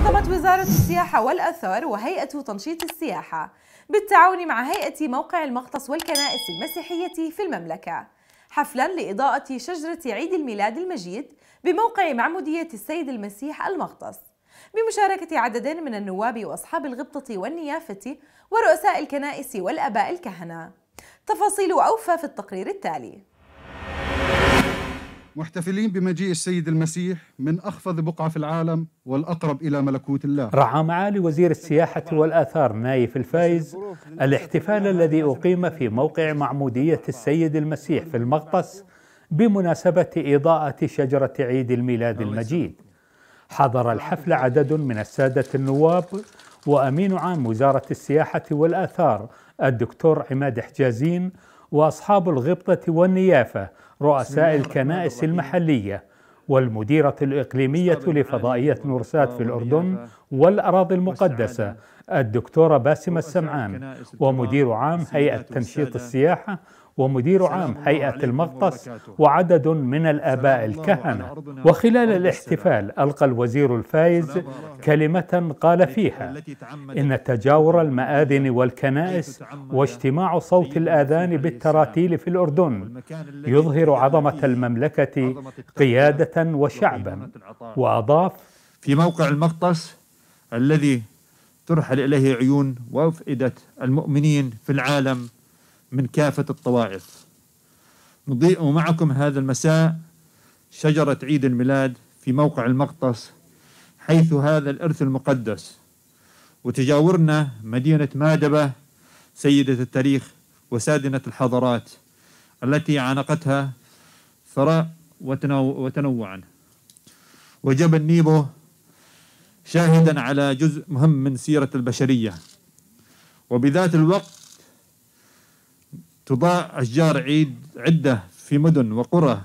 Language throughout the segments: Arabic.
نظمت وزارة السياحة والأثار وهيئة تنشيط السياحة بالتعاون مع هيئة موقع المغطس والكنائس المسيحية في المملكة حفلا لإضاءة شجرة عيد الميلاد المجيد بموقع معمودية السيد المسيح المغطس بمشاركة عدد من النواب وأصحاب الغبطة والنيافة ورؤساء الكنائس والأباء الكهنة تفاصيل أوفى في التقرير التالي محتفلين بمجيء السيد المسيح من أخفض بقعة في العالم والأقرب إلى ملكوت الله رعى معالي وزير السياحة والآثار نايف الفايز الاحتفال الذي أقيم في موقع معمودية السيد المسيح في المغطس بمناسبة إضاءة شجرة عيد الميلاد المجيد حضر الحفل عدد من السادة النواب وأمين عام وزارة السياحة والآثار الدكتور عماد حجازين وأصحاب الغبطة والنيافة رؤساء الكنائس المحلية والمديرة الإقليمية لفضائية نورسات في الأردن والأراضي المقدسة الدكتورة باسمة السمعان ومدير عام هيئة تنشيط السياحة ومدير عام هيئة المغطس وعدد من الآباء الكهنة وخلال الاحتفال ألقى الوزير الفائز كلمة قال فيها إن تجاور المآذن والكنائس واجتماع صوت الآذان بالتراتيل في الأردن يظهر عظمة المملكة قيادة وشعبا وأضاف في موقع المغطس الذي ترحل إليه عيون وأفئدة المؤمنين في العالم من كافة الطوائف نضيء معكم هذا المساء شجرة عيد الميلاد في موقع المقطس حيث هذا الإرث المقدس وتجاورنا مدينة مادبة سيدة التاريخ وسادنة الحضارات التي عانقتها ثراء وتنوعا وجبل نيبو شاهدا على جزء مهم من سيرة البشرية وبذات الوقت تضاء أشجار عيد عدة في مدن وقرى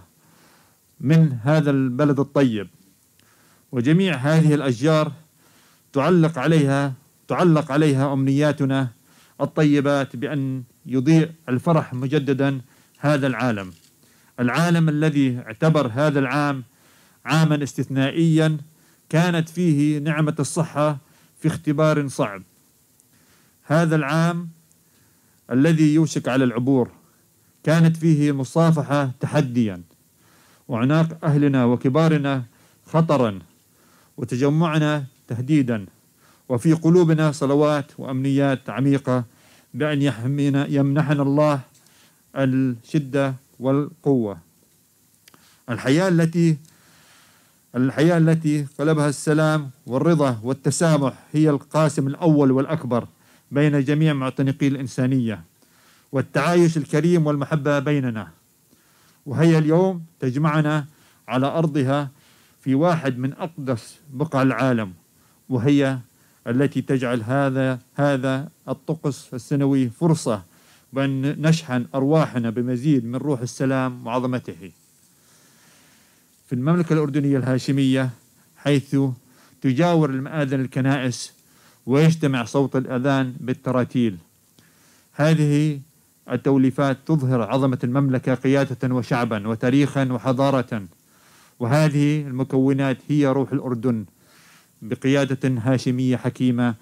من هذا البلد الطيب وجميع هذه الأشجار تعلق عليها تعلق عليها أمنياتنا الطيبات بأن يضيء الفرح مجددا هذا العالم العالم الذي اعتبر هذا العام عاما استثنائيا كانت فيه نعمة الصحة في اختبار صعب هذا العام الذي يوشك على العبور كانت فيه مصافحة تحديا وعناق أهلنا وكبارنا خطرا وتجمعنا تهديدا وفي قلوبنا صلوات وأمنيات عميقة بأن يحمينا يمنحنا الله الشدة والقوة الحياة التي الحياة التي قلبها السلام والرضا والتسامح هي القاسم الأول والأكبر بين جميع معتنقي الإنسانية والتعايش الكريم والمحبة بيننا وهي اليوم تجمعنا على أرضها في واحد من أقدس بقع العالم وهي التي تجعل هذا هذا الطقس السنوي فرصة بأن نشحن أرواحنا بمزيد من روح السلام وعظمته في المملكة الأردنية الهاشمية حيث تجاور المآذن الكنائس ويجتمع صوت الأذان بالتراتيل هذه التوليفات تظهر عظمة المملكة قيادة وشعبا وتاريخا وحضارة وهذه المكونات هي روح الأردن بقيادة هاشمية حكيمة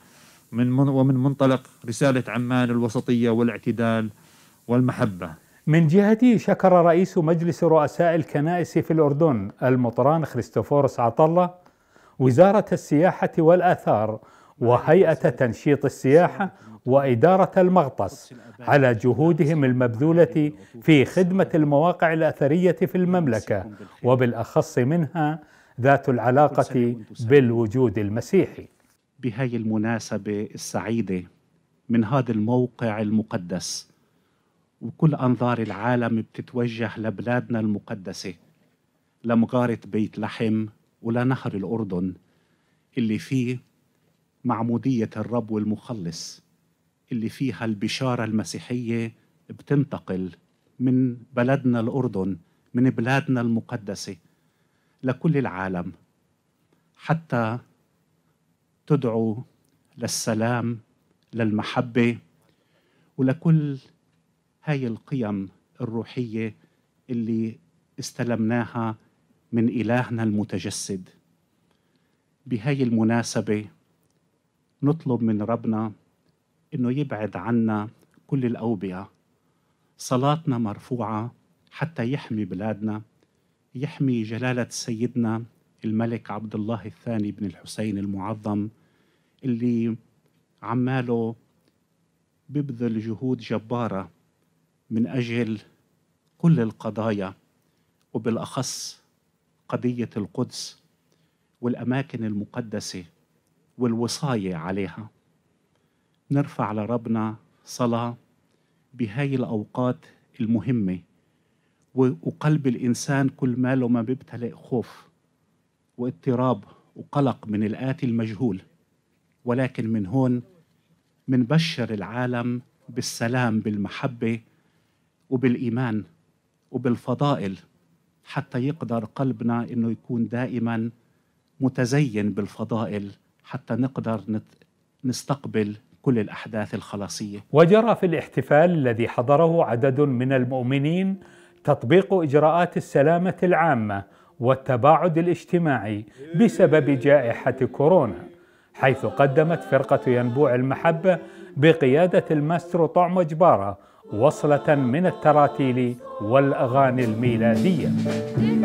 من من ومن منطلق رسالة عمان الوسطية والاعتدال والمحبة من جهتي شكر رئيس مجلس رؤساء الكنائس في الأردن المطران خريستوفورس عطلة وزارة السياحة والآثار وهيئة تنشيط السياحة وإدارة المغطس على جهودهم المبذولة في خدمة المواقع الأثرية في المملكة وبالأخص منها ذات العلاقة بالوجود المسيحي بهاي المناسبة السعيدة من هذا الموقع المقدس وكل أنظار العالم بتتوجه لبلادنا المقدسة لمغارة بيت لحم ولنهر الأردن اللي فيه معمودية الرب والمخلص اللي فيها البشارة المسيحية بتنتقل من بلدنا الأردن من بلادنا المقدسة لكل العالم حتى تدعو للسلام للمحبة ولكل هاي القيم الروحية اللي استلمناها من إلهنا المتجسد بهاي المناسبة نطلب من ربنا انه يبعد عنا كل الاوبئه صلاتنا مرفوعه حتى يحمي بلادنا يحمي جلاله سيدنا الملك عبد الله الثاني بن الحسين المعظم اللي عماله ببذل جهود جباره من اجل كل القضايا وبالاخص قضيه القدس والاماكن المقدسه والوصاية عليها نرفع لربنا صلاة بهاي الأوقات المهمة وقلب الإنسان كل ماله ما بيبتلئ خوف واضطراب وقلق من الآتي المجهول ولكن من هون منبشر العالم بالسلام بالمحبة وبالإيمان وبالفضائل حتى يقدر قلبنا انه يكون دائما متزين بالفضائل حتى نقدر نستقبل كل الأحداث الخلاصية وجرى في الاحتفال الذي حضره عدد من المؤمنين تطبيق إجراءات السلامة العامة والتباعد الاجتماعي بسبب جائحة كورونا حيث قدمت فرقة ينبوع المحبة بقيادة الماسترو طعم جبارة وصلة من التراتيل والأغاني الميلادية